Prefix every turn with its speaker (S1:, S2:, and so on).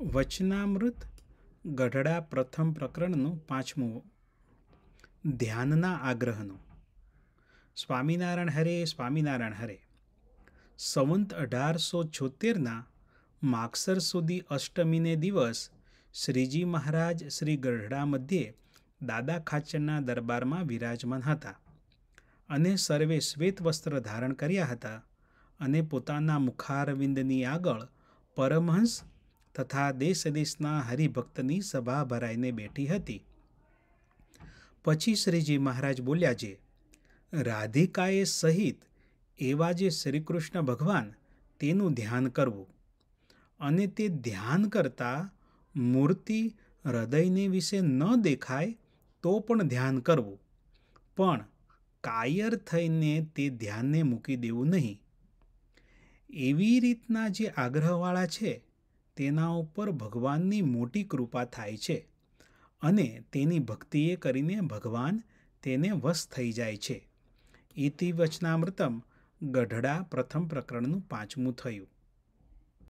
S1: વચનામૃત ગઢડા પ્રથમ પ્રકરણનું પાંચમું ધ્યાનના આગ્રહનું સ્વામિનારાયણ હરે સ્વામિનારાયણ હરે સંવંત અઢારસો છોતેરના માગસર સુધી અષ્ટમીને દિવસ શ્રીજી મહારાજ શ્રી ગઢડા મધ્યે દાદા ખાચરના દરબારમાં વિરાજમાન હતા અને સર્વે શ્વેત વસ્ત્ર ધારણ કર્યા હતા અને પોતાના મુખારવિંદની આગળ પરમહંસ તથા દેશ દેશના હરિભક્તની સભા ભરાઈને બેઠી હતી પછી શ્રીજી મહારાજ બોલ્યા જે રાધિકાએ સહિત એવા જે શ્રી કૃષ્ણ ભગવાન તેનું ધ્યાન કરવું અને તે ધ્યાન કરતાં મૂર્તિ હૃદયને વિશે ન દેખાય તો પણ ધ્યાન કરવું પણ કાયર થઈને તે ધ્યાનને મૂકી દેવું નહીં એવી રીતના જે આગ્રહવાળા છે તેના ઉપર ભગવાનની મોટી કૃપા થાય છે અને તેની ભક્તિએ કરીને ભગવાન તેને વશ થઈ જાય છે ઇતિ વચનામૃતમ ગઢડા પ્રથમ પ્રકરણનું પાંચમું થયું